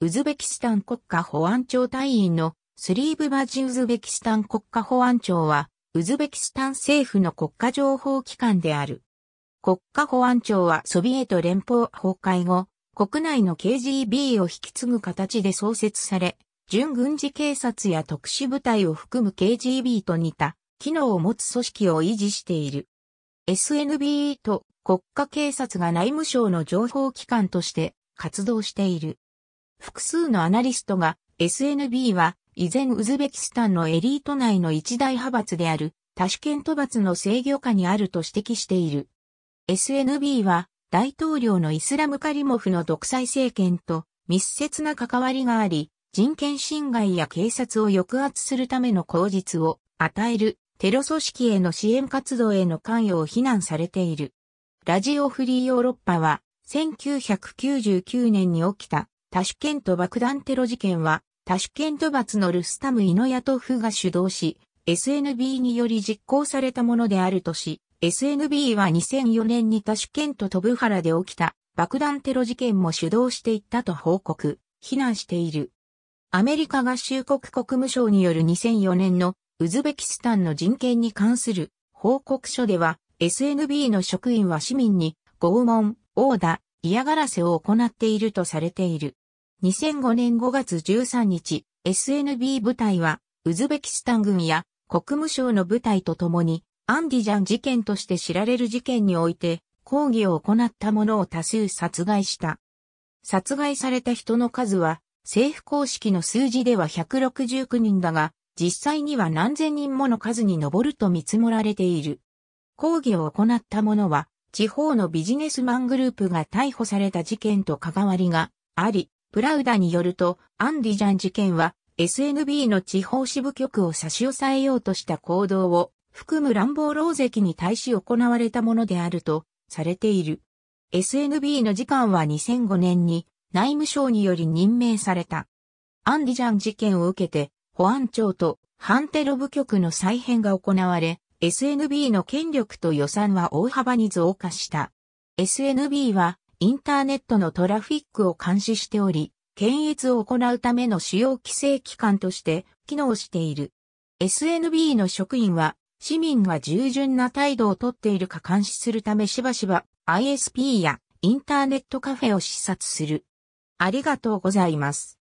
ウズベキスタン国家保安庁隊員のスリーブバジウズベキスタン国家保安庁は、ウズベキスタン政府の国家情報機関である。国家保安庁はソビエト連邦崩壊後、国内の KGB を引き継ぐ形で創設され、準軍事警察や特殊部隊を含む KGB と似た機能を持つ組織を維持している。SNBE と国家警察が内務省の情報機関として活動している。複数のアナリストが SNB は依然ウズベキスタンのエリート内の一大派閥であるタシ権ケント閥の制御下にあると指摘している。SNB は大統領のイスラムカリモフの独裁政権と密接な関わりがあり、人権侵害や警察を抑圧するための口実を与えるテロ組織への支援活動への関与を非難されている。ラジオフリーヨーロッパは1999年に起きたタシュケント爆弾テロ事件は、タシュケント罰のルスタム・イノヤトフが主導し、SNB により実行されたものであるとし、SNB は2004年にタシュケント・トブハラで起きた爆弾テロ事件も主導していったと報告、非難している。アメリカ合衆国国務省による2004年のウズベキスタンの人権に関する報告書では、SNB の職員は市民に拷問、殴打、嫌がらせを行っているとされている。2005年5月13日、SNB 部隊は、ウズベキスタン軍や国務省の部隊と共に、アンディジャン事件として知られる事件において、抗議を行った者を多数殺害した。殺害された人の数は、政府公式の数字では169人だが、実際には何千人もの数に上ると見積もられている。抗議を行った者は、地方のビジネスマングループが逮捕された事件と関わりがあり、プラウダによると、アンディジャン事件は SNB の地方支部局を差し押さえようとした行動を含む乱暴狼藉に対し行われたものであるとされている。SNB の次官は2005年に内務省により任命された。アンディジャン事件を受けて保安庁と反テロ部局の再編が行われ、SNB の権力と予算は大幅に増加した。SNB はインターネットのトラフィックを監視しており、検閲を行うための主要規制機関として機能している。SNB の職員は市民が従順な態度をとっているか監視するためしばしば ISP やインターネットカフェを視察する。ありがとうございます。